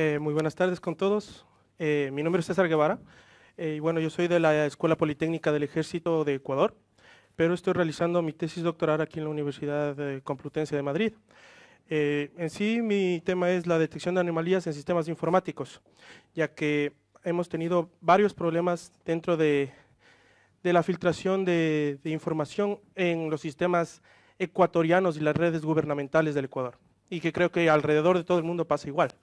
Eh, muy buenas tardes con todos. Eh, mi nombre es César Guevara eh, y bueno, yo soy de la Escuela Politécnica del Ejército de Ecuador, pero estoy realizando mi tesis doctoral aquí en la Universidad Complutense de Madrid. en sí, mi tema es la detección de anomalías en sistemas informáticos, ya que hemos tenido varios problemas dentro de, la filtración de información en los sistemas ecuatorianos y las redes gubernamentales del Ecuador, y que creo que alrededor de todo el mundo pasa igual.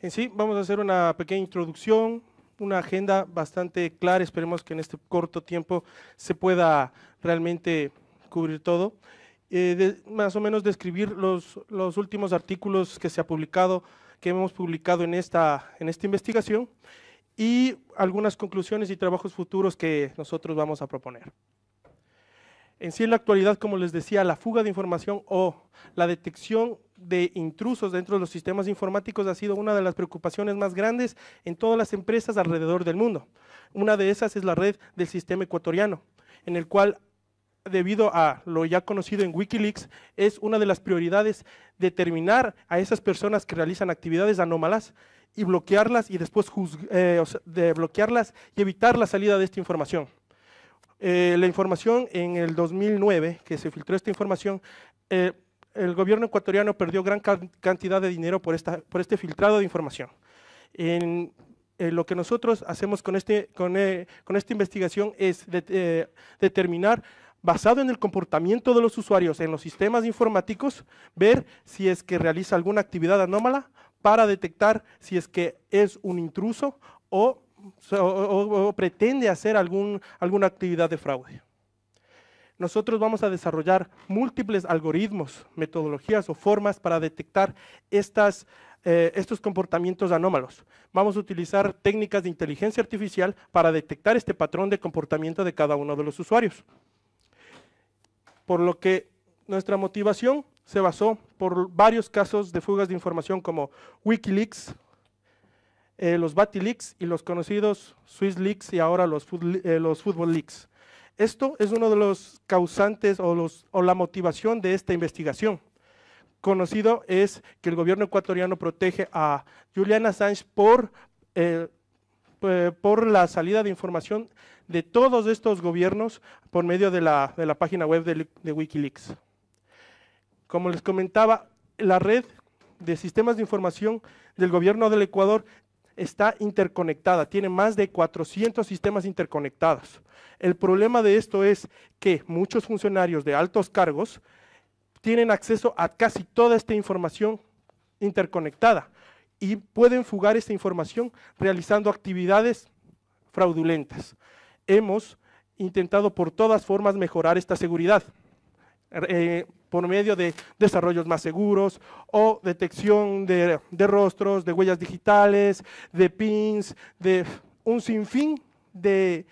En sí, vamos a hacer una pequeña introducción, una agenda bastante clara. Esperemos que en este corto tiempo se pueda realmente cubrir todo. Eh, más o menos describir los, últimos artículos que se ha publicado, que hemos publicado en esta, en esta investigación y algunas conclusiones y trabajos futuros que nosotros vamos a proponer. En sí, en la actualidad, como les decía, la fuga de información o la detección de intrusos dentro de los sistemas informáticos ha sido una de las preocupaciones más grandes en todas las empresas alrededor del mundo. Una de esas es la red del sistema ecuatoriano, en el cual, debido a lo ya conocido en Wikileaks, es una de las prioridades determinar a esas personas que realizan actividades anómalas y bloquearlas y después eh, bloquearlas y evitar la salida de esta información. Eh, la información en el 2009, que se filtró esta información, eh, el gobierno ecuatoriano perdió gran cantidad de dinero por, este filtrado de información. En, eh, lo que nosotros hacemos con, este, con, esta investigación es determinar basado en el comportamiento de los usuarios en los sistemas informáticos, ver si es que realiza alguna actividad anómala para detectar si es que es un intruso o o, pretende hacer algún, alguna actividad de fraude. Nosotros vamos a desarrollar múltiples algoritmos, metodologías o formas para detectar estas, eh, estos comportamientos anómalos. Vamos a utilizar técnicas de inteligencia artificial para detectar este patrón de comportamiento de cada uno de los usuarios. Por lo que nuestra motivación se basó por varios casos de fugas de información como Wikileaks, eh, los Batileaks y los conocidos Swiss Leaks y ahora los, eh, los Football Leaks. Esto es uno de los causantes o, los, o la motivación de esta investigación. Conocido es que el gobierno ecuatoriano protege a Julian Assange por, eh, por la salida de información de todos estos gobiernos por medio de la, página web de Wikileaks. Como les comentaba, la red de sistemas de información del gobierno del Ecuador está interconectada, tiene más de 400 sistemas interconectados. El problema de esto es que muchos funcionarios de altos cargos tienen acceso a casi toda esta información interconectada y pueden fugar esta información realizando actividades fraudulentas. Hemos intentado por todas formas mejorar esta seguridad. Er, eh, por medio de desarrollos más seguros o detección de, rostros, de huellas digitales, de pins, de un sinfín de,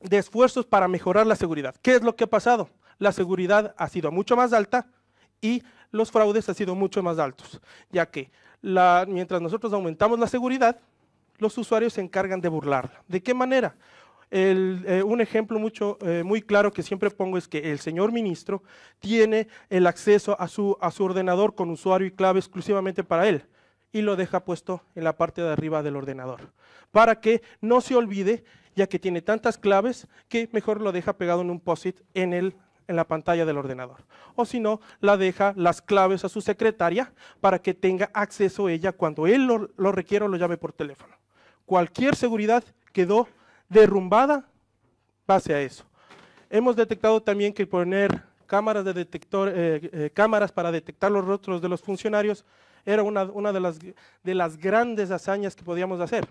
de esfuerzos para mejorar la seguridad. ¿Qué es lo que ha pasado? La seguridad ha sido mucho más alta y los fraudes han sido mucho más altos, ya que la, mientras nosotros aumentamos la seguridad, los usuarios se encargan de burlarla. ¿De qué manera? Eh, un ejemplo mucho, eh, muy claro que siempre pongo es que el señor ministro tiene el acceso a su, a su ordenador con usuario y clave exclusivamente para él y lo deja puesto en la parte de arriba del ordenador, para que no se olvide, ya que tiene tantas claves, que mejor lo deja pegado en un POSIT en, en la pantalla del ordenador. O si no, la deja las claves a su secretaria para que tenga acceso ella cuando él lo, lo requiera o lo llame por teléfono. Cualquier seguridad quedó derrumbada base a eso. Hemos detectado también que poner cámaras, de detector, eh, eh, cámaras para detectar los rostros de los funcionarios era una, una de, las, de las grandes hazañas que podíamos hacer.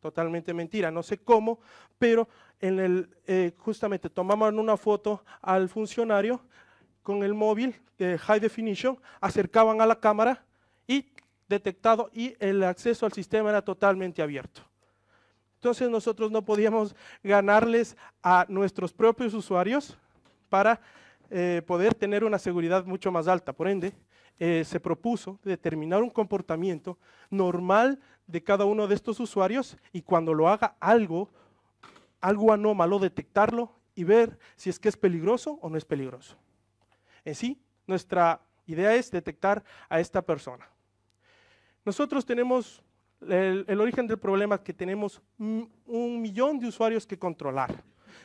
Totalmente mentira, no sé cómo, pero en el, eh, justamente tomamos una foto al funcionario con el móvil de high definition, acercaban a la cámara y detectado y el acceso al sistema era totalmente abierto. Entonces nosotros no podíamos ganarles a nuestros propios usuarios para eh, poder tener una seguridad mucho más alta. Por ende, eh, se propuso determinar un comportamiento normal de cada uno de estos usuarios y cuando lo haga algo, algo anómalo, detectarlo y ver si es que es peligroso o no es peligroso. En sí, nuestra idea es detectar a esta persona. Nosotros tenemos el, origen del problema es que tenemos un millón de usuarios que controlar.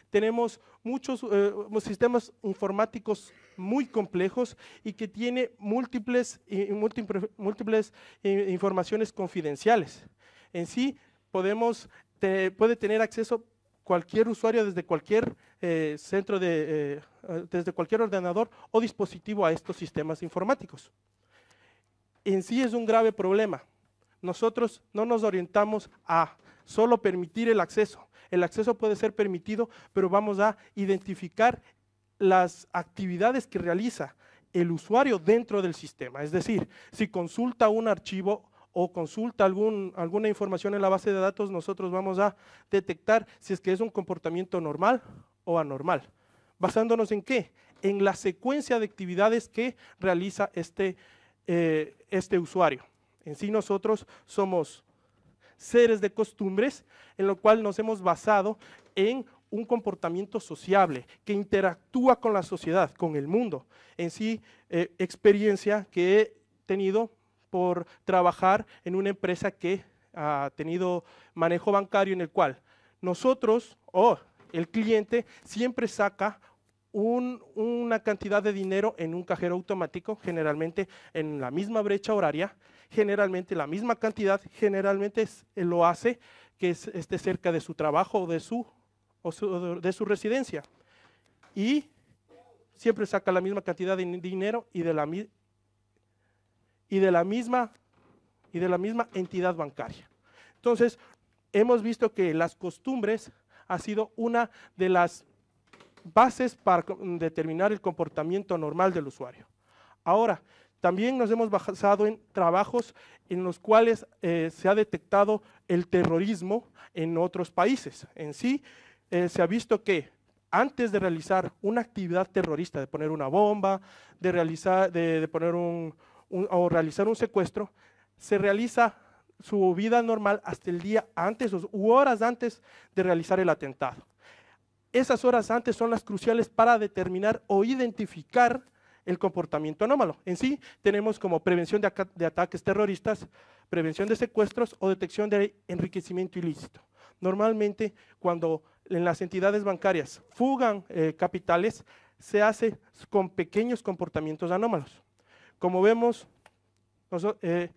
Tenemos muchos eh, sistemas informáticos muy complejos y que tiene múltiples, múltiples, eh, informaciones confidenciales. En sí, podemos, puede tener acceso cualquier usuario desde cualquier eh, centro de, desde cualquier ordenador o dispositivo a estos sistemas informáticos. En sí es un grave problema nosotros no nos orientamos a solo permitir el acceso. El acceso puede ser permitido, pero vamos a identificar las actividades que realiza el usuario dentro del sistema. Es decir, si consulta un archivo o consulta alguna información en la base de datos, nosotros vamos a detectar si es que es un comportamiento normal o anormal. ¿Basándonos en qué? En la secuencia de actividades que realiza este, eh, este usuario. En sí nosotros somos seres de costumbres en lo cual nos hemos basado en un comportamiento sociable que interactúa con la sociedad, con el mundo. En sí, eh, experiencia que he tenido por trabajar en una empresa que ha tenido manejo bancario en el cual nosotros o el cliente siempre saca una cantidad de dinero en un cajero automático, generalmente en la misma brecha horaria, generalmente la misma cantidad, generalmente eh, lo hace que esté cerca de su trabajo o de su, de su residencia. Y siempre saca la misma cantidad de dinero y de la, y de la, misma, y de la misma entidad bancaria. Entonces, hemos visto que las costumbres ha sido una de las bases para determinar el comportamiento normal del usuario. Ahora, también nos hemos basado en trabajos en los cuales eh, se ha detectado el terrorismo en otros países. En sí, eh, se ha visto que antes de realizar una actividad terrorista, de poner una bomba, de, realizar, de, poner un, o realizar un secuestro, se realiza su vida normal hasta el día antes o horas antes de realizar el atentado. Esas horas antes son las cruciales para determinar o identificar el comportamiento anómalo. En sí, tenemos como prevención de, ataques terroristas, prevención de secuestros o detección de enriquecimiento ilícito. Normalmente, cuando en las entidades bancarias fugan eh, capitales, se hace con pequeños comportamientos anómalos. Como vemos, eh,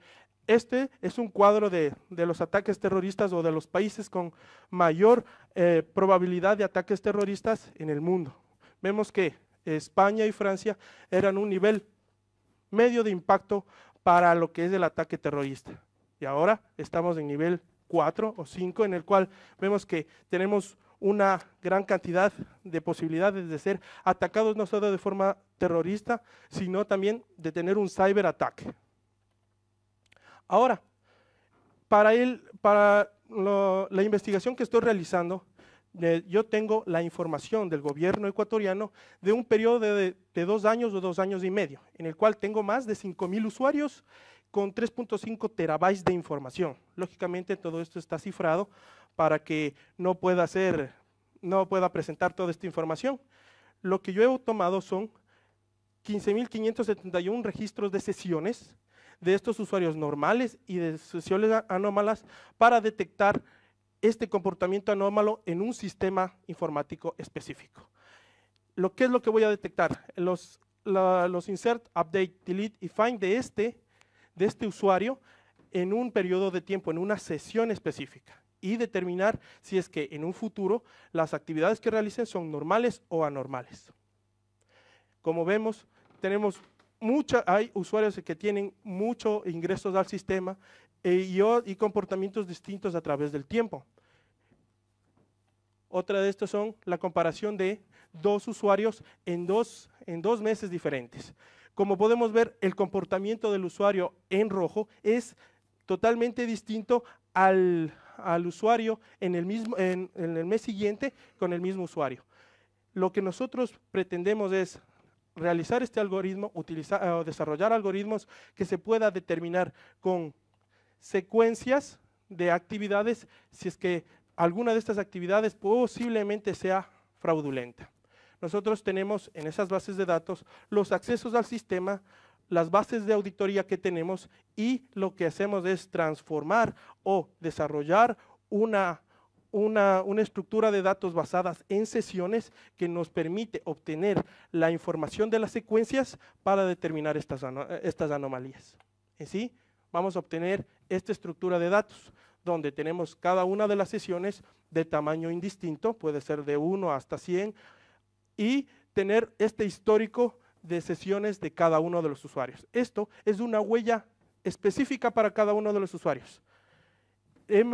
este es un cuadro de, los ataques terroristas o de los países con mayor eh, probabilidad de ataques terroristas en el mundo. Vemos que España y Francia eran un nivel medio de impacto para lo que es el ataque terrorista. Y ahora estamos en nivel 4 o 5, en el cual vemos que tenemos una gran cantidad de posibilidades de ser atacados no solo de forma terrorista, sino también de tener un ciberataque. Ahora, para, el, para la investigación que estoy realizando, yo tengo la información del gobierno ecuatoriano de un periodo de, dos años o dos años y medio, en el cual tengo más de 5.000 usuarios con 3.5 terabytes de información. Lógicamente todo esto está cifrado para que no pueda, ser, no pueda presentar toda esta información. Lo que yo he tomado son 15.571 registros de sesiones de estos usuarios normales y de sesiones anómalas para detectar este comportamiento anómalo en un sistema informático específico. Lo que es lo que voy a detectar, los, los insert, update, delete y find de este, de este usuario en un periodo de tiempo, en una sesión específica y determinar si es que en un futuro las actividades que realicen son normales o anormales. Como vemos, tenemos hay usuarios que tienen muchos ingresos al sistema eh, y, comportamientos distintos a través del tiempo. Otra de estas son la comparación de dos usuarios en dos, en dos meses diferentes. Como podemos ver, el comportamiento del usuario en rojo es totalmente distinto al, al usuario en el, mismo, en, el mes siguiente con el mismo usuario. Lo que nosotros pretendemos es realizar este algoritmo, utilizar, eh, desarrollar algoritmos que se pueda determinar con secuencias de actividades si es que alguna de estas actividades posiblemente sea fraudulenta. Nosotros tenemos en esas bases de datos los accesos al sistema, las bases de auditoría que tenemos y lo que hacemos es transformar o desarrollar una, una, una, estructura de datos basadas en sesiones que nos permite obtener la información de las secuencias para determinar estas, estas anomalías. ¿Sí? vamos a obtener esta estructura de datos, donde tenemos cada una de las sesiones de tamaño indistinto, puede ser de 1 hasta 100, y tener este histórico de sesiones de cada uno de los usuarios. Esto es una huella específica para cada uno de los usuarios. Eh,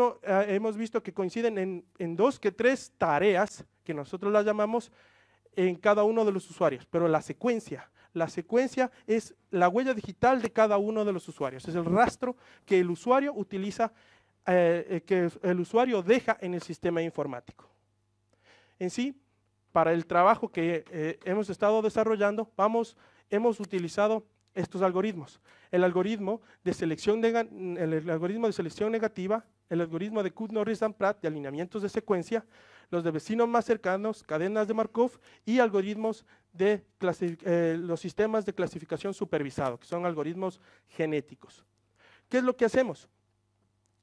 hemos, visto que coinciden en, en, dos que tres tareas, que nosotros las llamamos, en cada uno de los usuarios, pero la secuencia, la secuencia es la huella digital de cada uno de los usuarios. Es el rastro que el usuario utiliza, eh, eh, que el usuario deja en el sistema informático. En sí, para el trabajo que eh, hemos estado desarrollando, vamos, hemos utilizado estos algoritmos. El algoritmo de selección, de, el algoritmo de selección negativa, el algoritmo de Kutno-Rizan-Pratt de alineamientos de secuencia, los de vecinos más cercanos, cadenas de Markov y algoritmos de eh, los sistemas de clasificación supervisado, que son algoritmos genéticos. ¿Qué es lo que hacemos?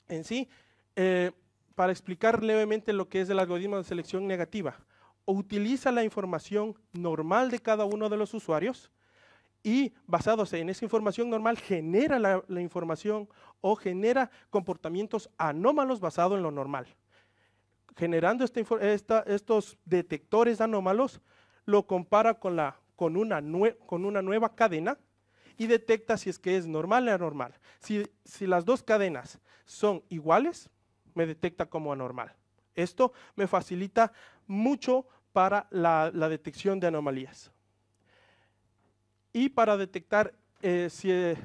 En sí, eh, para explicar levemente lo que es el algoritmo de selección negativa, utiliza la información normal de cada uno de los usuarios y basándose en esa información normal genera la, la información o genera comportamientos anómalos basados en lo normal generando estos detectores anómalos, lo compara con, una nueva cadena y detecta si es que es normal o anormal. Si, las dos cadenas son iguales, me detecta como anormal. Esto me facilita mucho para la, detección de anomalías. Y para detectar, eh, eh,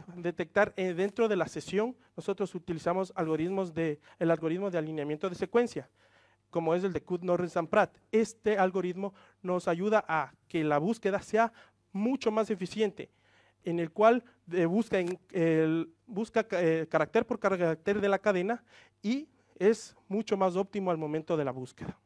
eh, dentro de la sesión, nosotros utilizamos algoritmos de, el algoritmo de alineamiento de secuencia como es el de Kut-Norris Pratt, Este algoritmo nos ayuda a que la búsqueda sea mucho más eficiente, en el cual eh, busca, busca eh, carácter por carácter de la cadena y es mucho más óptimo al momento de la búsqueda.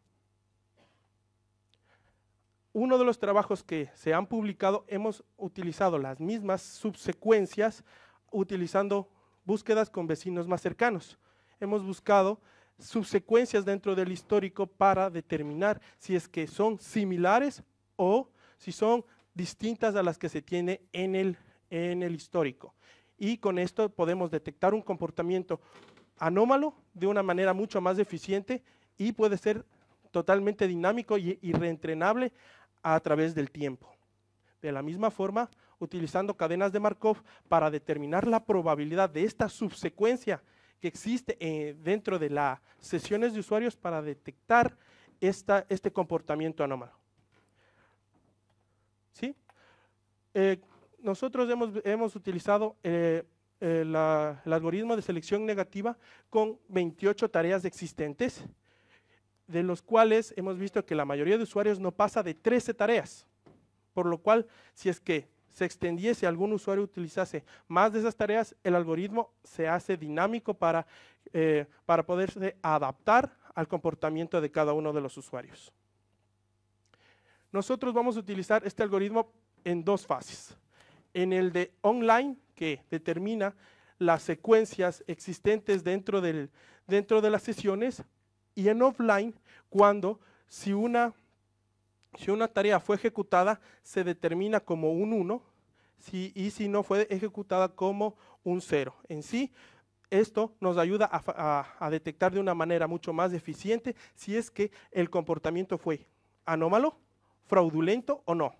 Uno de los trabajos que se han publicado, hemos utilizado las mismas subsecuencias utilizando búsquedas con vecinos más cercanos. Hemos buscado subsecuencias dentro del histórico para determinar si es que son similares o si son distintas a las que se tiene en el, histórico. Y con esto podemos detectar un comportamiento anómalo de una manera mucho más eficiente y puede ser totalmente dinámico y, y reentrenable a través del tiempo. De la misma forma, utilizando cadenas de Markov para determinar la probabilidad de esta subsecuencia que existe eh, dentro de las sesiones de usuarios para detectar este comportamiento anómalo. ¿Sí? Eh, nosotros hemos, utilizado eh, el algoritmo de selección negativa con 28 tareas existentes, de los cuales hemos visto que la mayoría de usuarios no pasa de 13 tareas. Por lo cual, si es que se extendiese, algún usuario utilizase más de esas tareas, el algoritmo se hace dinámico para, eh, para poderse adaptar al comportamiento de cada uno de los usuarios. Nosotros vamos a utilizar este algoritmo en dos fases. En el de online, que determina las secuencias existentes dentro, del, dentro de las sesiones, y en offline, cuando si una si una tarea fue ejecutada, se determina como un 1 y si no fue ejecutada como un 0. En sí, esto nos ayuda a, detectar de una manera mucho más eficiente si es que el comportamiento fue anómalo, fraudulento o no.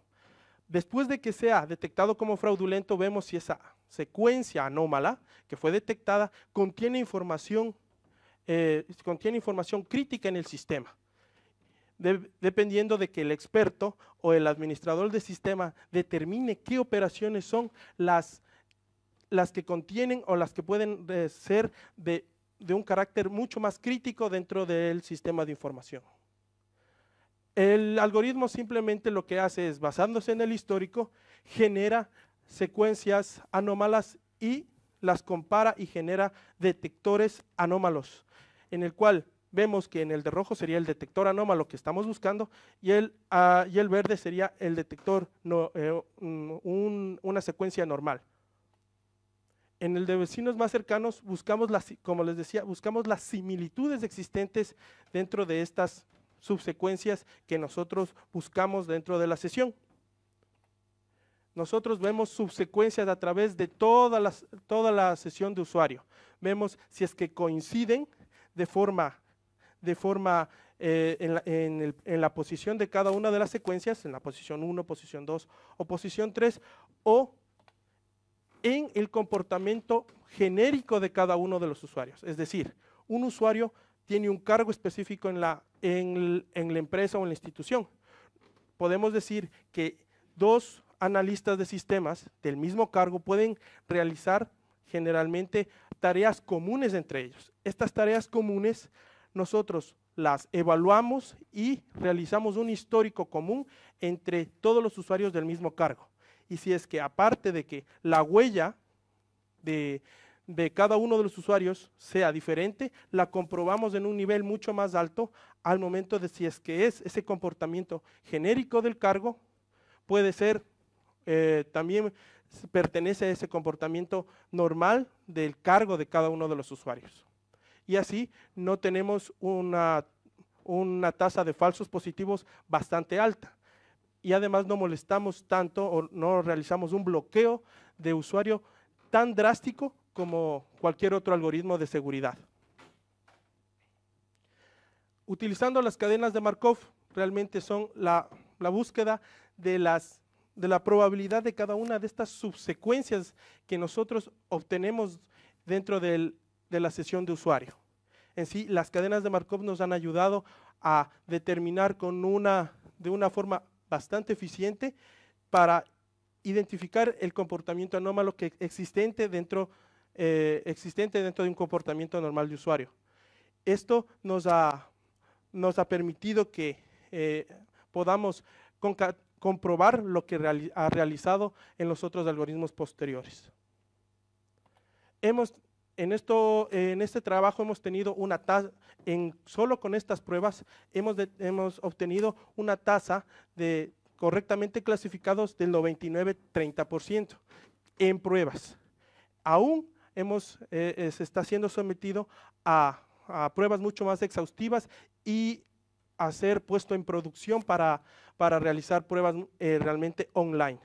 Después de que sea detectado como fraudulento, vemos si esa secuencia anómala que fue detectada contiene información eh, crítica en el sistema dependiendo de que el experto o el administrador del sistema determine qué operaciones son las, las que contienen o las que pueden eh, ser de, de un carácter mucho más crítico dentro del sistema de información. El algoritmo simplemente lo que hace es, basándose en el histórico, genera secuencias anómalas y las compara y genera detectores anómalos, en el cual vemos que en el de rojo sería el detector anómalo que estamos buscando y el, ah, el verde sería el detector, eh, mm, una secuencia normal. En el de vecinos más cercanos buscamos, las, como les decía, buscamos las similitudes existentes dentro de estas subsecuencias que nosotros buscamos dentro de la sesión. Nosotros vemos subsecuencias a través de toda la, toda la sesión de usuario. Vemos si es que coinciden de forma de forma eh, en, la, posición de cada una de las secuencias, en la posición 1, posición 2 o posición 3, o en el comportamiento genérico de cada uno de los usuarios. Es decir, un usuario tiene un cargo específico en la, en, en la empresa o en la institución. Podemos decir que dos analistas de sistemas del mismo cargo pueden realizar generalmente tareas comunes entre ellos. Estas tareas comunes nosotros las evaluamos y realizamos un histórico común entre todos los usuarios del mismo cargo. Y si es que aparte de que la huella de, cada uno de los usuarios sea diferente, la comprobamos en un nivel mucho más alto al momento de si es que es ese comportamiento genérico del cargo, puede ser eh, también pertenece a ese comportamiento normal del cargo de cada uno de los usuarios y así no tenemos una, una tasa de falsos positivos bastante alta. Y además no molestamos tanto o no realizamos un bloqueo de usuario tan drástico como cualquier otro algoritmo de seguridad. Utilizando las cadenas de Markov, realmente son la, búsqueda de, las, de la probabilidad de cada una de estas subsecuencias que nosotros obtenemos dentro del de la sesión de usuario. En sí, las cadenas de Markov nos han ayudado a determinar con una, de una forma bastante eficiente para identificar el comportamiento anómalo que existente dentro, eh, existente dentro de un comportamiento normal de usuario. Esto nos ha, nos ha permitido que eh, podamos comprobar lo que ha realizado en los otros algoritmos posteriores. Hemos en, esto, en este trabajo hemos tenido una tasa, en, solo con estas pruebas hemos, hemos obtenido una tasa de correctamente clasificados del 99-30% en pruebas. Aún hemos, eh, eh, se está siendo sometido a, pruebas mucho más exhaustivas y a ser puesto en producción para, realizar pruebas eh, realmente online.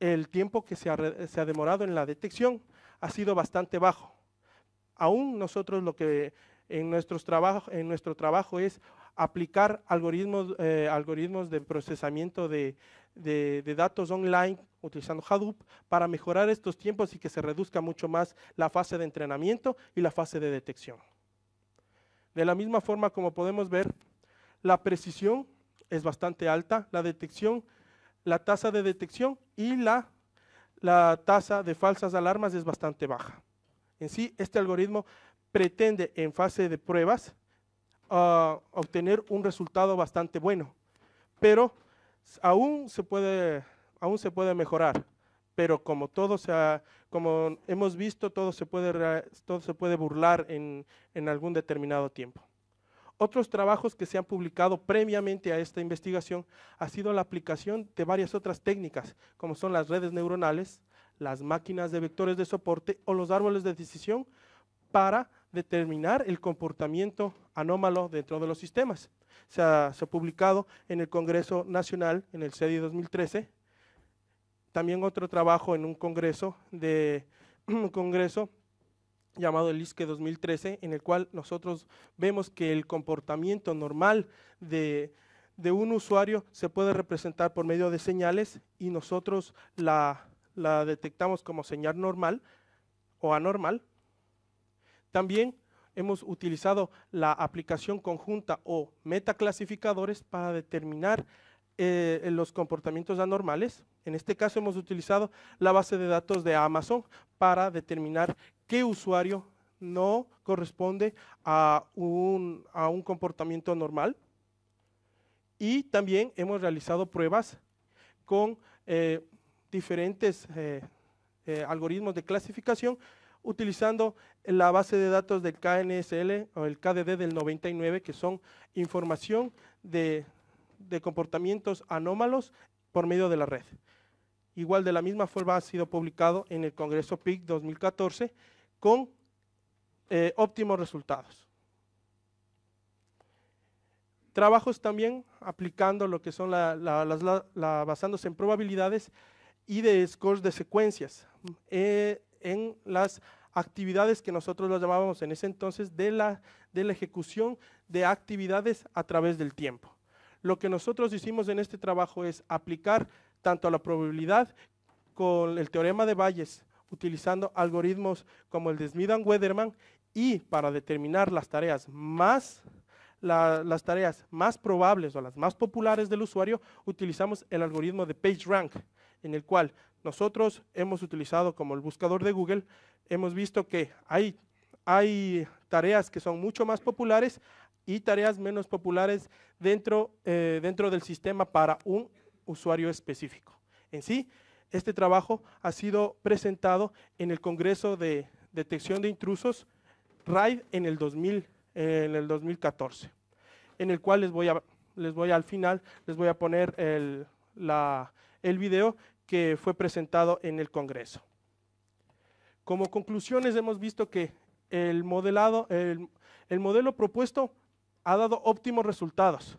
El tiempo que se ha, se ha demorado en la detección ha sido bastante bajo. Aún nosotros lo que en, nuestros trabajo, en nuestro trabajo es aplicar algoritmos, eh, algoritmos de procesamiento de, de, datos online utilizando Hadoop para mejorar estos tiempos y que se reduzca mucho más la fase de entrenamiento y la fase de detección. De la misma forma, como podemos ver, la precisión es bastante alta, la detección, la tasa de detección y la la tasa de falsas alarmas es bastante baja. En sí, este algoritmo pretende en fase de pruebas ah, obtener un resultado bastante bueno, pero aún se puede, aún se puede mejorar. Pero como todo se como hemos visto, todo se puede, todo se puede burlar en algún determinado tiempo. Otros trabajos que se han publicado previamente a esta investigación ha sido la aplicación de varias otras técnicas, como son las redes neuronales, las máquinas de vectores de soporte o los árboles de decisión para determinar el comportamiento anómalo dentro de los sistemas. Se ha, publicado en el Congreso Nacional, en el CEDI 2013, también otro trabajo en un congreso de un congreso llamado el ISCE 2013, en el cual nosotros vemos que el comportamiento normal de, un usuario se puede representar por medio de señales y nosotros la, detectamos como señal normal o anormal. También hemos utilizado la aplicación conjunta o metaclasificadores para determinar eh, los comportamientos anormales. En este caso hemos utilizado la base de datos de Amazon para determinar qué usuario no corresponde a un, comportamiento normal. Y también hemos realizado pruebas con eh, diferentes eh, eh, algoritmos de clasificación utilizando la base de datos del KNSL o el KDD del 99, que son información de, de comportamientos anómalos por medio de la red. Igual de la misma forma ha sido publicado en el Congreso PIC 2014 con eh, óptimos resultados. Trabajos también aplicando lo que son las, basándose en probabilidades y de scores de secuencias eh, en las actividades que nosotros las llamábamos en ese entonces de la, de la ejecución de actividades a través del tiempo. Lo que nosotros hicimos en este trabajo es aplicar tanto a la probabilidad con el teorema de Bayes utilizando algoritmos como el de Smith Weatherman y para determinar las tareas más las tareas más probables o las más populares del usuario, utilizamos el algoritmo de PageRank, en el cual nosotros hemos utilizado como el buscador de Google, hemos visto que hay, hay tareas que son mucho más populares y tareas menos populares dentro, eh, dentro del sistema para un usuario específico. En sí, este trabajo ha sido presentado en el Congreso de Detección de Intrusos, RAID, en el, 2014, en el cual les voy, a, les voy al final, les voy a poner el, la, el video que fue presentado en el Congreso. Como conclusiones hemos visto que el, modelado, el modelo propuesto ha dado óptimos resultados,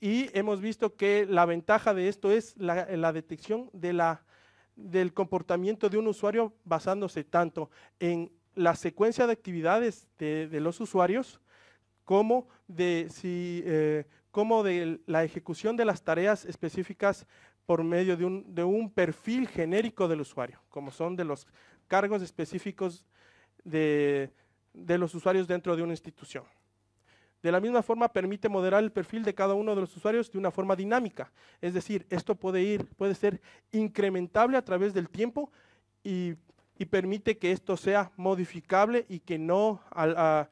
y hemos visto que la ventaja de esto es la, detección del comportamiento de un usuario basándose tanto en la secuencia de actividades de, los usuarios eh, como de, la ejecución de las tareas específicas por medio de un, perfil genérico del usuario, como son de los cargos específicos de los usuarios dentro de una institución. De la misma forma, permite moderar el perfil de cada uno de los usuarios de una forma dinámica. Es decir, esto puede, ir, puede ser incrementable a través del tiempo y, permite que esto sea modificable y que no a,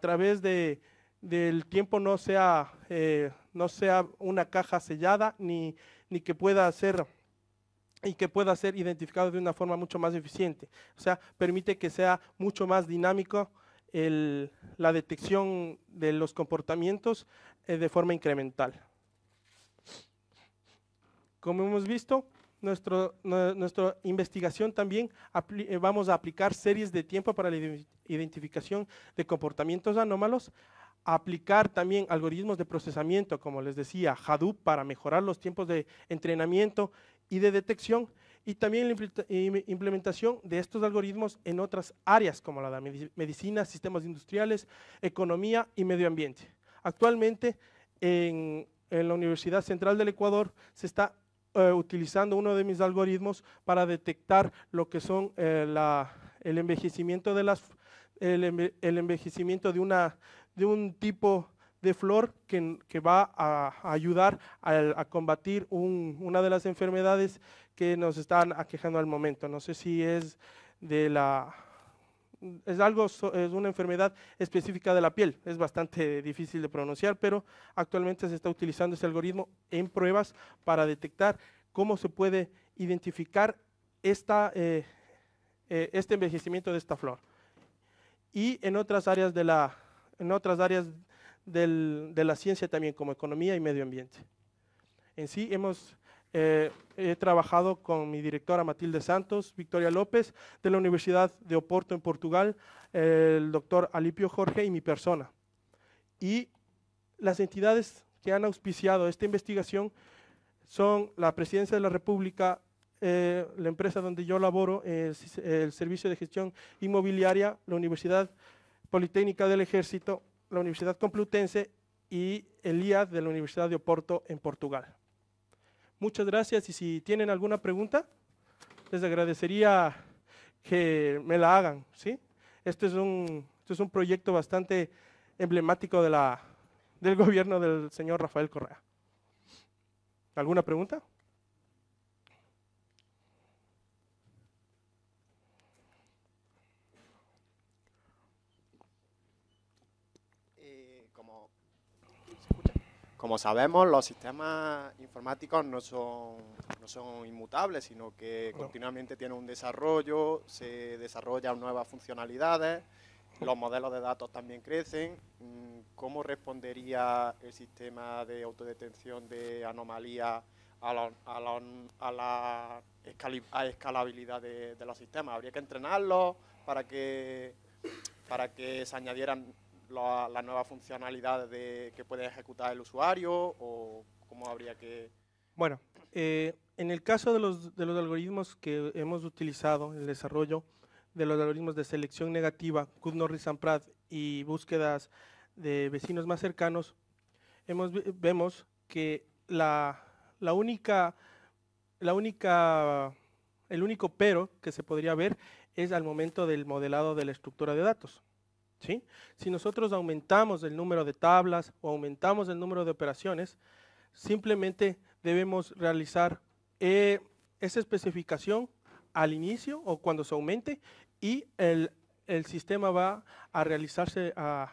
través del tiempo no sea, eh, no sea una caja sellada ni, ni que pueda ser y que pueda ser identificado de una forma mucho más eficiente. O sea, permite que sea mucho más dinámico la detección de los comportamientos eh, de forma incremental. Como hemos visto, nuestra investigación también eh, vamos a aplicar series de tiempo para la identificación de comportamientos anómalos, aplicar también algoritmos de procesamiento, como les decía, Hadoop, para mejorar los tiempos de entrenamiento y de detección, y también la implementación de estos algoritmos en otras áreas como la de medicina, sistemas industriales, economía y medio ambiente. Actualmente en, la Universidad Central del Ecuador se está eh, utilizando uno de mis algoritmos para detectar lo que son eh, el envejecimiento de las el, el envejecimiento de una de un tipo de flor que, va a, ayudar a, combatir una de las enfermedades que nos están aquejando al momento. No sé si es de la es algo es una enfermedad específica de la piel, es bastante difícil de pronunciar, pero actualmente se está utilizando ese algoritmo en pruebas para detectar cómo se puede identificar esta, eh, eh, este envejecimiento de esta flor. Y en otras áreas de la en otras áreas de la ciencia también, como economía y medio ambiente. En sí hemos eh, he trabajado con mi directora Matilde Santos, Victoria López, de la Universidad de Oporto en Portugal, el doctor Alipio Jorge y mi persona. Y las entidades que han auspiciado esta investigación son la Presidencia de la República, eh, la empresa donde yo laboro, el Servicio de Gestión Inmobiliaria, la Universidad Politécnica del Ejército, la Universidad Complutense y el IAD de la Universidad de Oporto en Portugal. Muchas gracias y si tienen alguna pregunta, les agradecería que me la hagan. ¿sí? Este, es un, este es un proyecto bastante emblemático de la, del gobierno del señor Rafael Correa. ¿Alguna pregunta? como sabemos, los sistemas informáticos no son, son inmutables, sino que continuamente tienen un desarrollo, se desarrollan nuevas funcionalidades, los modelos de datos también crecen. Mm, ¿Cómo respondería el sistema de autodetención de anomalías a la, a escalabilidad de, los sistemas? ¿Habría que entrenarlos para que, para que se añadieran la, nueva funcionalidad de, que puede ejecutar el usuario o cómo habría que... Bueno, eh, en el caso de los, de los algoritmos que hemos utilizado en el desarrollo, de los algoritmos de selección negativa, and pratt y búsquedas de vecinos más cercanos, hemos, vemos que la, única, la única, el único pero que se podría ver es al momento del modelado de la estructura de datos. Si nosotros aumentamos el número de tablas o aumentamos el número de operaciones, simplemente debemos realizar eh, esa especificación al inicio o cuando se aumente y el, sistema va a realizarse, a,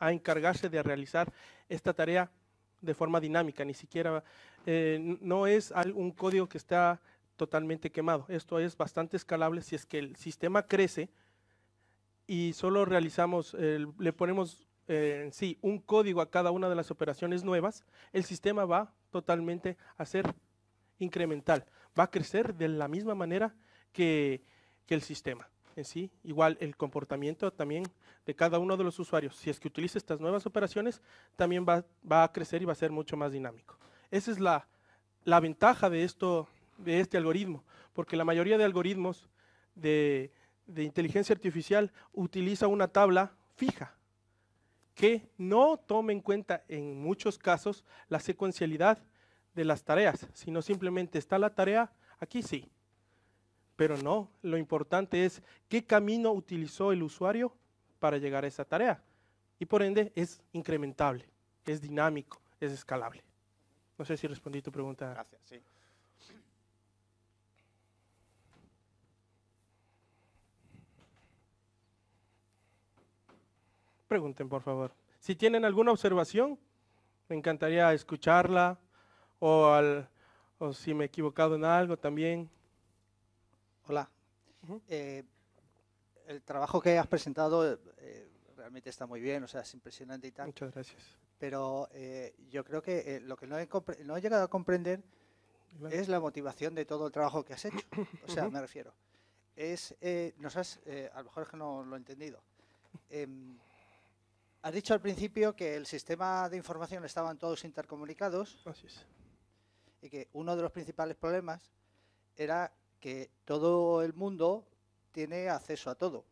encargarse de realizar esta tarea de forma dinámica, ni siquiera, eh, no es un código que está totalmente quemado. Esto es bastante escalable si es que el sistema crece, y solo realizamos, le ponemos eh, sí un código a cada una de las operaciones nuevas, el sistema va totalmente a ser incremental, va a crecer de la misma manera que, el sistema en sí. Igual el comportamiento también de cada uno de los usuarios, si es que utiliza estas nuevas operaciones, también va, a crecer y va a ser mucho más dinámico. Esa es la, la ventaja de, esto, de este algoritmo, porque la mayoría de algoritmos de, de inteligencia artificial utiliza una tabla fija que no toma en cuenta en muchos casos la secuencialidad de las tareas, sino simplemente está la tarea, aquí sí. Pero no, lo importante es qué camino utilizó el usuario para llegar a esa tarea. Y por ende es incrementable, es dinámico, es escalable. No sé si respondí tu pregunta. Gracias, sí. pregunten por favor. Si tienen alguna observación, me encantaría escucharla o, si me he equivocado en algo también. Hola. Eh, el trabajo que has presentado eh, realmente está muy bien, o sea, es impresionante y tal. Muchas gracias. Pero eh, yo creo que lo que no he, llegado a comprender es la motivación de todo el trabajo que has hecho. O sea, me refiero. Es, no a lo mejor es que no lo he entendido em, Has dicho al principio que el sistema de información estaban todos intercomunicados. Así es. Y que uno de los principales problemas era que todo el mundo tiene acceso a todo.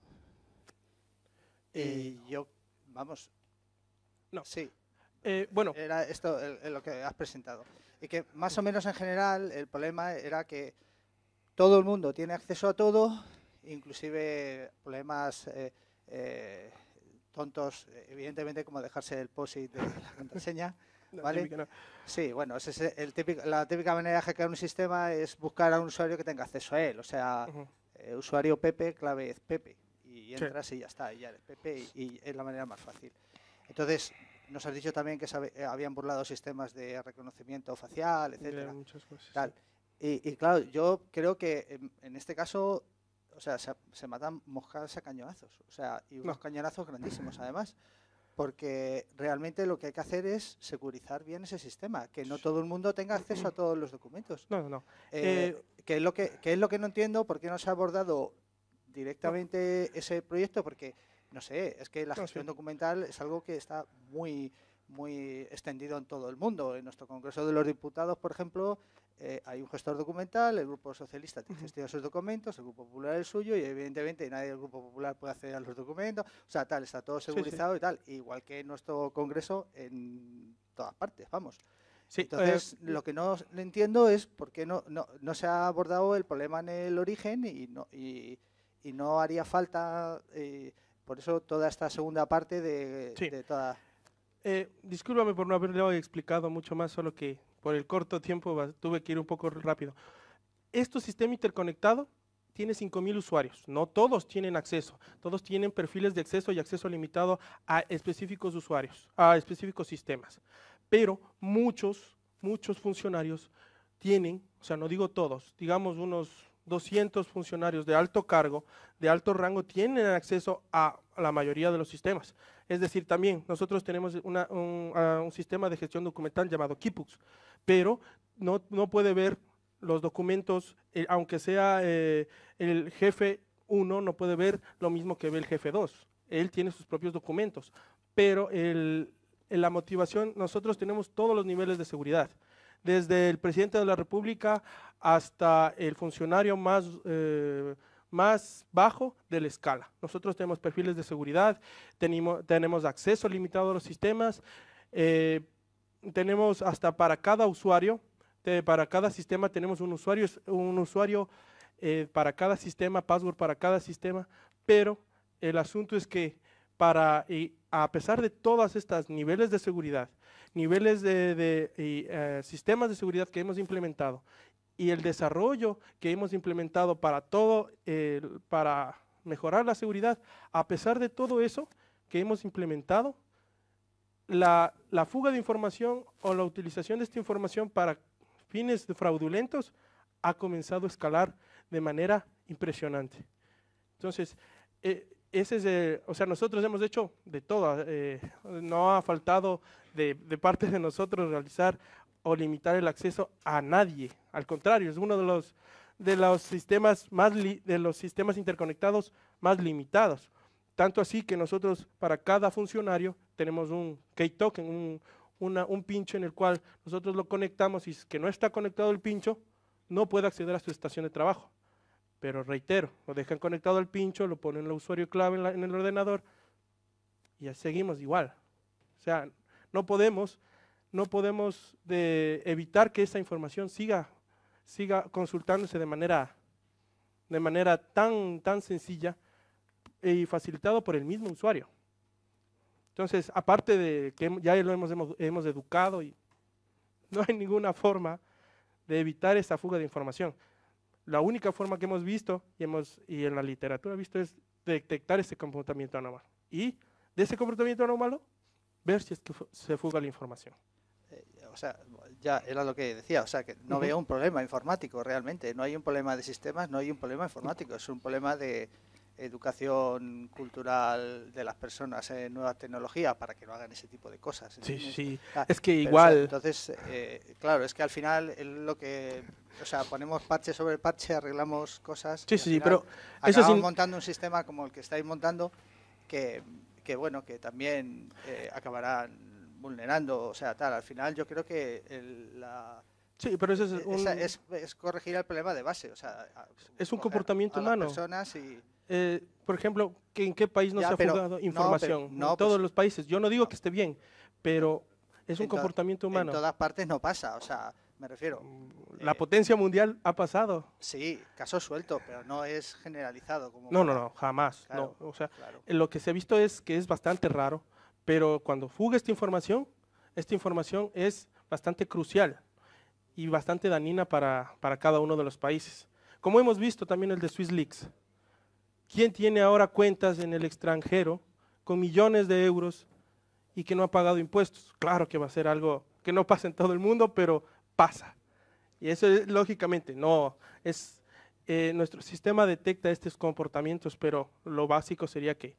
y eh, yo, vamos. No. Sí. Eh, bueno. Era esto lo que has presentado. Y que más o menos en general el problema era que todo el mundo tiene acceso a todo, inclusive problemas. Eh, eh, evidentemente, como dejarse el POSIT de la contraseña. ¿Vale? Sí, bueno, la típica manera de crear un sistema es buscar a un usuario que tenga acceso a él. O sea, eh, usuario Pepe, clave Pepe. Y entras y ya está, y ya eres Pepe y, es la manera más fácil. Entonces, nos has dicho también que habían burlado sistemas de reconocimiento facial, etcétera. Y, claro, yo creo que en este caso o sea, se, matan moscas a cañonazos, o sea, y unos cañonazos grandísimos además, porque realmente lo que hay que hacer es securizar bien ese sistema, que no todo el mundo tenga acceso a todos los documentos. No, no, no. Eh, eh, que, es lo que, es lo que no entiendo, por qué no se ha abordado directamente ese proyecto, porque, no sé, es que la gestión documental es algo que está muy muy extendido en todo el mundo. En nuestro Congreso de los Diputados, por ejemplo, eh, hay un gestor documental, el Grupo Socialista tiene gestión de sus documentos, el Grupo Popular el suyo, y evidentemente nadie del Grupo Popular puede acceder a los documentos, o sea, tal, está todo segurizado y tal, igual que en nuestro Congreso en todas partes, vamos. Entonces, eh, lo que no entiendo es por qué no, no, se ha abordado el problema en el origen y no, y, no haría falta, eh, por eso, toda esta segunda parte de, toda... Eh, discúlpame por no haberle explicado mucho más, solo que por el corto tiempo tuve que ir un poco rápido. Este sistema interconectado tiene 5.000 usuarios. No todos tienen acceso. Todos tienen perfiles de acceso y acceso limitado a específicos usuarios, a específicos sistemas. Pero muchos, muchos funcionarios tienen, o sea, no digo todos, digamos unos 200 funcionarios de alto cargo, de alto rango, tienen acceso a la mayoría de los sistemas. Es decir, también nosotros tenemos ah, un, sistema de gestión documental llamado Kipux, pero no, no puede ver los documentos, eh, aunque sea eh, el jefe 1, no puede ver lo mismo que ve el jefe 2. Él tiene sus propios documentos, pero en la motivación, nosotros tenemos todos los niveles de seguridad desde el presidente de la República hasta el funcionario más eh, más bajo de la escala. Nosotros tenemos perfiles de seguridad, tenemos, tenemos acceso limitado a los sistemas, eh, tenemos hasta para cada usuario, para cada sistema tenemos un usuario, un usuario eh, para cada sistema, password para cada sistema, pero el asunto es que para, a pesar de todos estos niveles de seguridad, niveles de, eh, sistemas de seguridad que hemos implementado y el desarrollo que hemos implementado para todo, para mejorar la seguridad, a pesar de todo eso que hemos implementado, la, la, fuga de información o la utilización de esta información para fines fraudulentos ha comenzado a escalar de manera impresionante. Entonces, eh, ese es, o sea, nosotros hemos hecho de todo, eh, no ha faltado de, de, parte de nosotros realizar o limitar el acceso a nadie. Al contrario, es uno de los, de los, sistemas, más de los sistemas interconectados más limitados. Tanto así que nosotros para cada funcionario tenemos un key token, un, un pincho en el cual nosotros lo conectamos y que no está conectado el pincho, no puede acceder a su estación de trabajo. Pero reitero, lo dejan conectado al pincho, lo ponen el usuario clave en, el ordenador y seguimos igual. O sea, no podemos no podemos evitar que esa información siga, siga consultándose de manera, de manera tan, sencilla y facilitado por el mismo usuario. Entonces, aparte de que ya lo hemos, educado, y no hay ninguna forma de evitar esa fuga de información. La única forma que hemos visto y, hemos, y en la literatura visto es detectar ese comportamiento anómalo. Y de ese comportamiento anómalo, ver si es que se fuga la información. O sea, ya era lo que decía, o sea, que no veo un problema informático realmente, no hay un problema de sistemas, no hay un problema informático, es un problema de educación cultural de las personas en nuevas tecnologías para que no hagan ese tipo de cosas. Sí, sí, ah, es que igual... entonces, eh, claro, es que al final lo que... O sea, ponemos parche sobre parche, arreglamos cosas... Sí, sí, pero... Eso montando un sistema como el que estáis montando que, que bueno, que también eh, acabarán vulnerando, o sea, tal. Al final yo creo que la... Sí, pero eso e-, es, es, corregir el problema de base, o sea... es un comportamiento humano. y... Eh, por ejemplo, que ¿en qué país no se ha jugado información? en pues todos los países. Yo no digo que esté bien, pero es un comportamiento humano. En todas partes no pasa, o sea, me refiero. Mm, eh, la potencia mundial ha pasado. Sí, caso suelto, pero no es generalizado. Como no, no, no, jamás. no. O sea, lo que se ha visto es que es bastante raro. Pero cuando fuga esta información, esta información es bastante crucial y bastante dañina para, para cada uno de los países. Como hemos visto también el de SwissLeaks. ¿Quién tiene ahora cuentas en el extranjero con millones de euros y que no ha pagado impuestos? Claro que va a ser algo que no pasa en todo el mundo, pero pasa. Y eso es, lógicamente, no, es, eh, nuestro sistema detecta estos comportamientos, pero lo básico sería que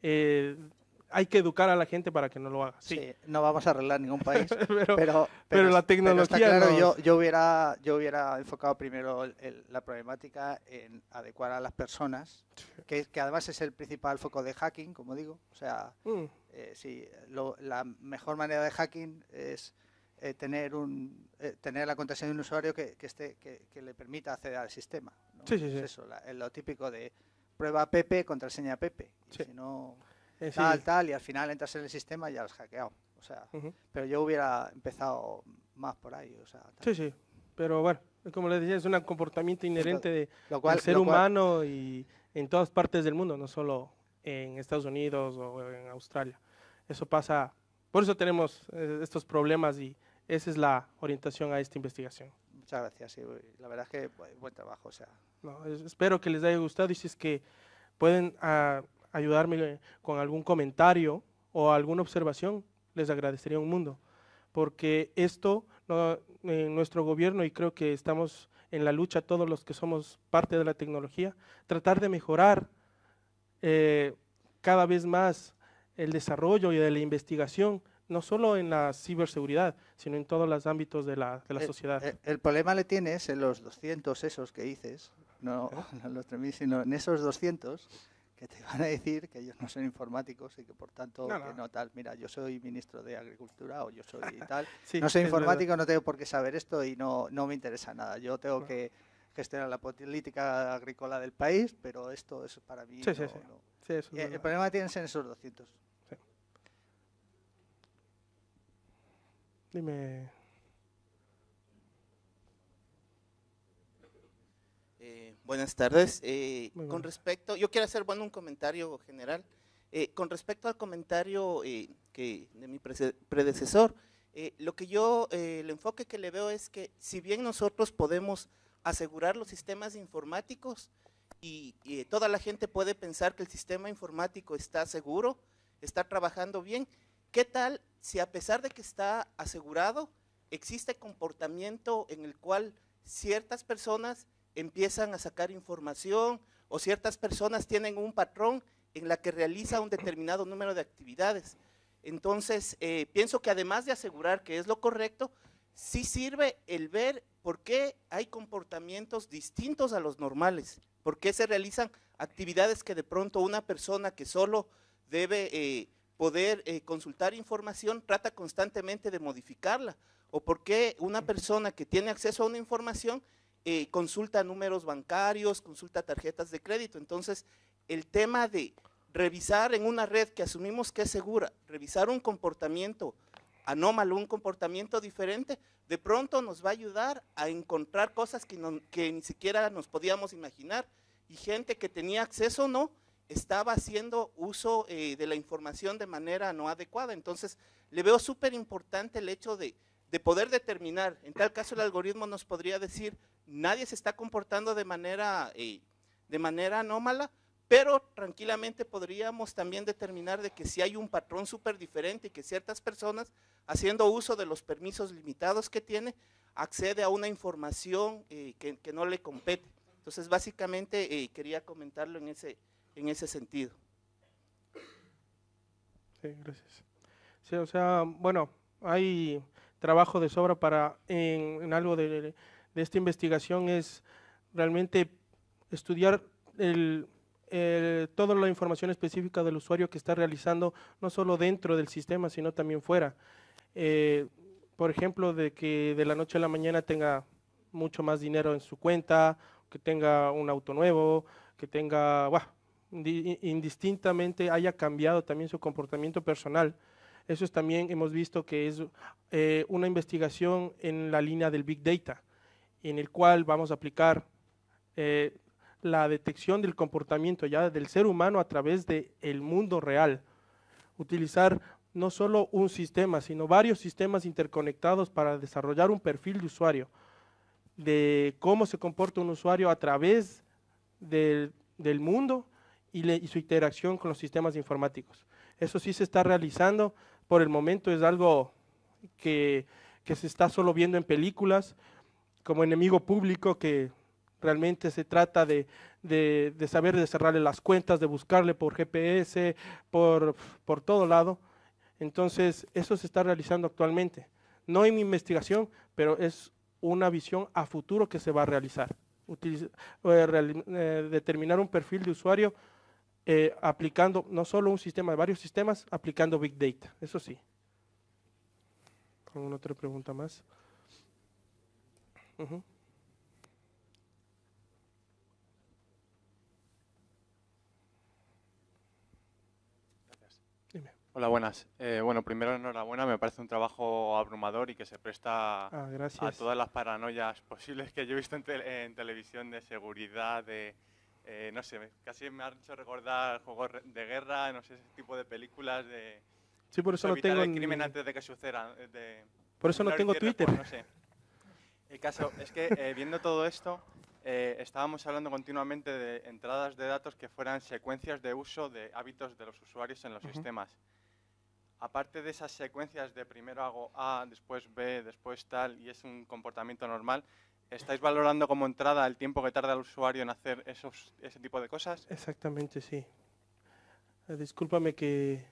eh, hay que educar a la gente para que no lo haga. Sí, no vamos a arreglar ningún país, pero, pero, la tecnología. yo, yo, hubiera, yo hubiera enfocado primero la problemática en adecuar a las personas, que, además es el principal foco de hacking, como digo. O sea, mm. eh, la mejor manera de hacking es eh, tener un eh, tener la contraseña de un usuario que, que esté que, le permita acceder al sistema. Sí, sí, sí. Es eso, lo típico de prueba Pepe, contraseña Pepe. si no eh, tal, tal, y al final entras en el sistema y ya has hackeado. O sea, pero yo hubiera empezado más por ahí. O sea, sí, sí, pero bueno, como les decía, es un comportamiento inherente de, del ser humano y en todas partes del mundo, no solo en Estados Unidos o en Australia. Eso pasa, por eso tenemos eh, estos problemas y esa es la orientación a esta investigación. Muchas gracias, la verdad es que buen trabajo. O sea. espero que les haya gustado y si es que pueden... Ah, ayudarme eh, con algún comentario o alguna observación, les agradecería un mundo, porque esto en nuestro gobierno, y creo que estamos en la lucha todos los que somos parte de la tecnología, tratar de mejorar eh, cada vez más el desarrollo y de la investigación, no solo en la ciberseguridad, sino en todos los ámbitos de la, eh, sociedad. El, problema le tienes en los 200 esos que dices, no, no los 3.000, sino en esos 200 te van a decir que ellos no son informáticos y que por tanto no, tal, mira, yo soy ministro de Agricultura o yo soy tal, no soy informático, no tengo por qué saber esto y no, no me interesa nada, yo tengo que gestionar la política agrícola del país, pero esto es para mí... Sí, sí, sí. Eh, el problema tiene en esos 200. Dime... Eh, buenas tardes. Eh, con respecto, yo quiero hacer bueno un comentario general. Eh, con respecto al comentario que de mi predecesor, lo que yo, el enfoque que le veo es que si bien nosotros podemos asegurar los sistemas informáticos y, y toda la gente puede pensar que el sistema informático está seguro, está trabajando bien, ¿qué tal si a pesar de que está asegurado, existe comportamiento en el cual ciertas personas empiezan a sacar información o ciertas personas tienen un patrón en la que realiza un determinado número de actividades. Entonces, eh, pienso que además de asegurar que es lo correcto, sí sirve el ver por qué hay comportamientos distintos a los normales, por qué se realizan actividades que de pronto una persona que solo debe eh, poder eh, consultar información trata constantemente de modificarla, o por qué una persona que tiene acceso a una información eh, consulta números bancarios, consulta tarjetas de crédito. Entonces, el tema de revisar en una red que asumimos que es segura, revisar un comportamiento anómalo, un comportamiento diferente, de pronto nos va a ayudar a encontrar cosas que, que ni siquiera nos podíamos imaginar y gente que tenía acceso o no, estaba haciendo uso eh, de la información de manera no adecuada. Entonces, le veo súper importante el hecho de, de poder determinar, en tal caso el algoritmo nos podría decir, nadie se está comportando de manera, eh, de manera anómala, pero tranquilamente podríamos también determinar de que si hay un patrón súper diferente y que ciertas personas, haciendo uso de los permisos limitados que tiene, accede a una información eh, que, no le compete. Entonces, básicamente eh, quería comentarlo en ese, en ese sentido. Sí, gracias. o sea, bueno, hay trabajo de sobra para en algo de, de esta investigación es realmente estudiar eh, toda la información específica del usuario que está realizando, no solo dentro del sistema, sino también fuera. Eh, por ejemplo, de que de la noche a la mañana tenga mucho más dinero en su cuenta, que tenga un auto nuevo, que tenga, indistintamente haya cambiado también su comportamiento personal. Eso es también hemos visto que es eh, una investigación en la línea del Big Data en el cual vamos a aplicar eh, la detección del comportamiento ya del ser humano a través del el mundo real. Utilizar no solo un sistema, sino varios sistemas interconectados para desarrollar un perfil de usuario, de cómo se comporta un usuario a través del, mundo y, su interacción con los sistemas informáticos. Eso sí se está realizando, por el momento es algo que, que se está solo viendo en películas, como enemigo público que realmente se trata de, saber de cerrarle las cuentas, de buscarle por GPS, por, todo lado. Entonces, eso se está realizando actualmente. No en mi investigación, pero es una visión a futuro que se va a realizar. Eh, eh, determinar un perfil de usuario eh, aplicando no solo un sistema, varios sistemas, aplicando Big Data, eso sí. ¿Alguna otra pregunta más? Hola, buenas. Eh, bueno, primero enhorabuena, me parece un trabajo abrumador y que se presta ah, a todas las paranoias posibles que yo he visto en, televisión de seguridad, de, eh, no sé, casi me han hecho recordar juegos de guerra, no sé, ese tipo de películas de... Sí, por eso no tengo... El crimen antes de que suceda. Eh, por eso no tengo pues, Twitter. no sé. El caso es que eh, viendo todo esto, eh, estábamos hablando continuamente de entradas de datos que fueran secuencias de uso de hábitos de los usuarios en los sistemas. Aparte de esas secuencias de primero hago A, después B, después tal, y es un comportamiento normal, ¿estáis valorando como entrada el tiempo que tarda el usuario en hacer esos, ese tipo de cosas? Exactamente, sí. Eh, discúlpame que...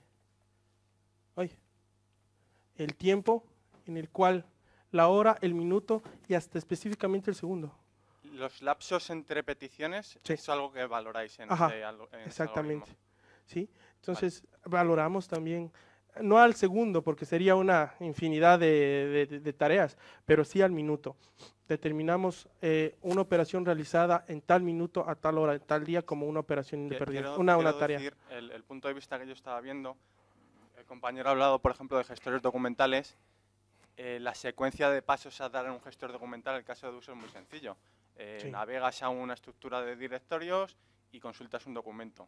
Ay. El tiempo en el cual la hora, el minuto y hasta específicamente el segundo. Los lapsos entre peticiones sí. es algo que valoráis en, Ajá, este este Exactamente. ¿Sí? Entonces, valoramos también, no al segundo, porque sería una infinidad de, tareas, pero sí al minuto. Determinamos eh, una operación realizada en tal minuto, a tal hora, en tal día, como una operación independiente, una, una tarea. Decir, el, el punto de vista que yo estaba viendo, el compañero ha hablado, por ejemplo, de gestores documentales, eh, la secuencia de pasos a dar en un gestor documental, el caso de uso es muy sencillo. Eh, navegas a una estructura de directorios y consultas un documento.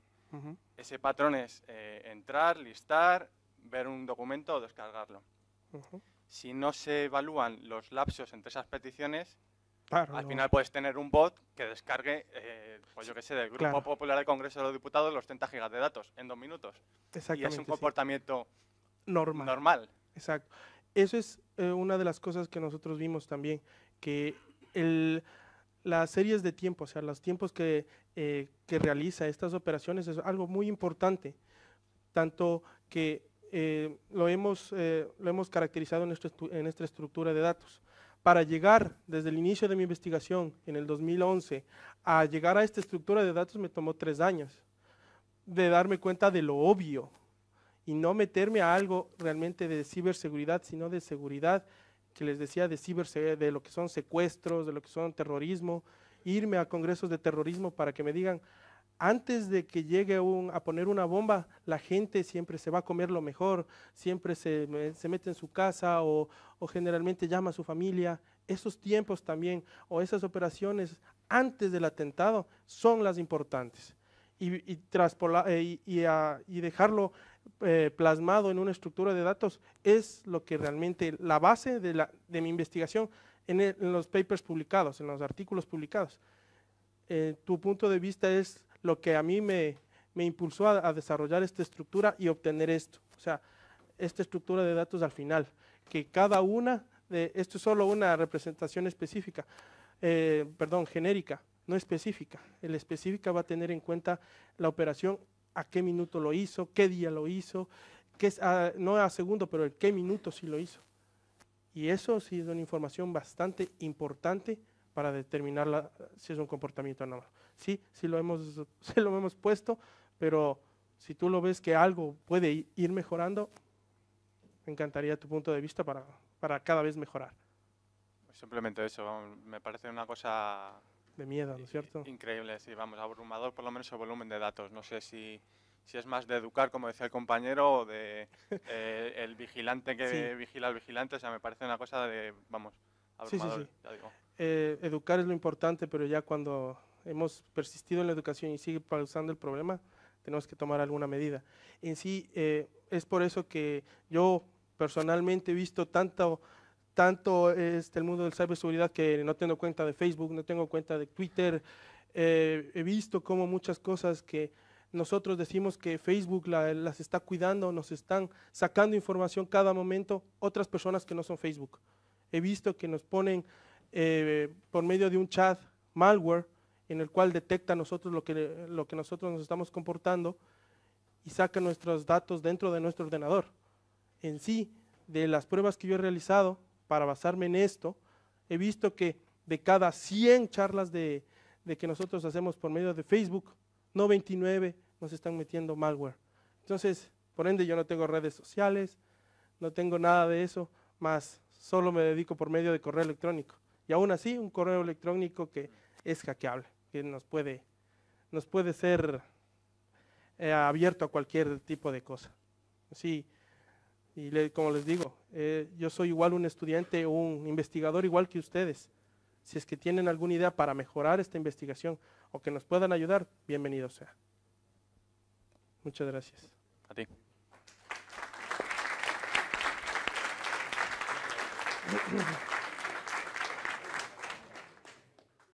Ese patrón es eh, entrar, listar, ver un documento o descargarlo. Si no se evalúan los lapsos entre esas peticiones, Al final puedes tener un bot que descargue, eh, pues yo qué sé, del Grupo Popular del Congreso de los Diputados los 30 gigas de datos en dos minutos. Y es un comportamiento normal. normal. Exacto eso es eh, una de las cosas que nosotros vimos también, que las series de tiempo, o sea, los tiempos eh, que, realiza estas operaciones es algo muy importante, tanto que eh, lo, hemos, lo hemos caracterizado en, nuestra esta estructura de datos. Para llegar desde el inicio de mi investigación, en el 2011, a llegar a esta estructura de datos me tomó tres años de darme cuenta de lo obvio, y no meterme a algo realmente de ciberseguridad, sino de seguridad, que les decía de de lo que son secuestros, de lo que son terrorismo, irme a congresos de terrorismo para que me digan, antes de que llegue un, a poner una bomba, la gente siempre se va a comer lo mejor, siempre se, se mete en su casa o, o, generalmente llama a su familia. Esos tiempos también o esas operaciones antes del atentado son las importantes. Y, y, eh, y, y dejarlo eh, plasmado en una estructura de datos es lo que realmente la base de, mi investigación en, los papers publicados, en los artículos publicados. Eh, tu punto de vista es lo que a mí me, impulsó a, desarrollar esta estructura y obtener esto. O sea, esta estructura de datos al final, que cada una, de, esto es solo una representación específica, eh, perdón, genérica, no específica. El específica va a tener en cuenta la operación a qué minuto lo hizo, qué día lo hizo, qué, ah, no a segundo, pero el qué minuto sí lo hizo. Y eso sí es una información bastante importante para determinar si es un comportamiento o Sí, sí lo, hemos, sí lo hemos puesto, pero si tú lo ves que algo puede ir mejorando, me encantaría tu punto de vista para, para cada vez mejorar. Pues simplemente eso, me parece una cosa de miedo, ¿no es cierto? Increíble, sí, vamos, abrumador por lo menos el volumen de datos. No sé si, si es más de educar, como decía el compañero, o de eh, el vigilante que vigila al vigilante. O sea, me parece una cosa de, vamos, abrumador, sí, sí, sí, eh, educar es lo importante, pero ya cuando hemos persistido en la educación y sigue pausando el problema, tenemos que tomar alguna medida. En sí, eh, es por eso que yo personalmente he visto tanto tanto este, el mundo la ciberseguridad que no tengo cuenta de Facebook, no tengo cuenta de Twitter. Eh, he visto como muchas cosas que nosotros decimos que Facebook las está cuidando, nos están sacando información cada momento, otras personas que no son Facebook. He visto que nos ponen eh, por medio de un chat malware en el cual detecta nosotros lo que, lo que nosotros nos estamos comportando y saca nuestros datos dentro de nuestro ordenador. En sí, de las pruebas que yo he realizado, para basarme en esto, he visto que de cada 100 charlas de, que nosotros hacemos por medio de Facebook, 99 nos están metiendo malware. Entonces, por ende, yo no tengo redes sociales, no tengo nada de eso, más solo me dedico por medio de correo electrónico. Y aún así, un correo electrónico que es hackeable, que nos puede, nos puede ser eh, abierto a cualquier tipo de cosa. Sí, y como les digo, eh, yo soy igual un estudiante o un investigador igual que ustedes. Si es que tienen alguna idea para mejorar esta investigación o que nos puedan ayudar, bienvenido sea. Muchas gracias. A ti.